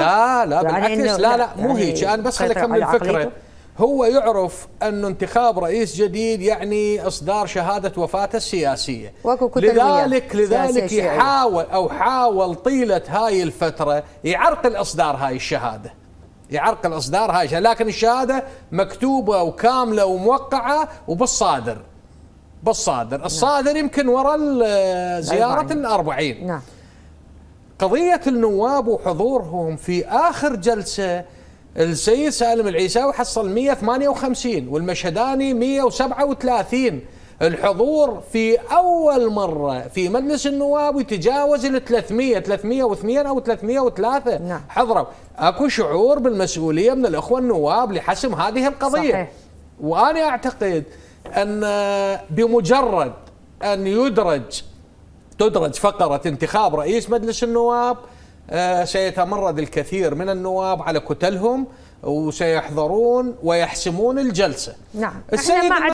لا لا يعني بالعكس لا لا يعني مو يعني هيك انا بس خليني اكمل الفكره هو يعرف أن انتخاب رئيس جديد يعني إصدار شهادة وفاته السياسية يعني لذلك لذلك يحاول أو حاول طيلة هاي الفترة يعرقل إصدار هاي الشهادة يعرقل إصدار هاي الشهادة لكن الشهادة مكتوبة وكاملة وموقعة وبالصادر بالصادر الصادر يمكن وراء زيارة الأربعين نعم قضية النواب وحضورهم في آخر جلسة السيد سالم العيساوي حصل 158 والمشهداني 137 الحضور في أول مرة في مجلس النواب يتجاوز ال 300 302 أو 303 نعم. حضروا أكو شعور بالمسؤولية من الأخوة النواب لحسم هذه القضية صحيح. وأنا أعتقد أن بمجرد أن يدرج تدرج فقرة انتخاب رئيس مجلس النواب آه، سيتمرد الكثير من النواب على كتلهم وسيحضرون ويحسمون الجلسة نعم السيد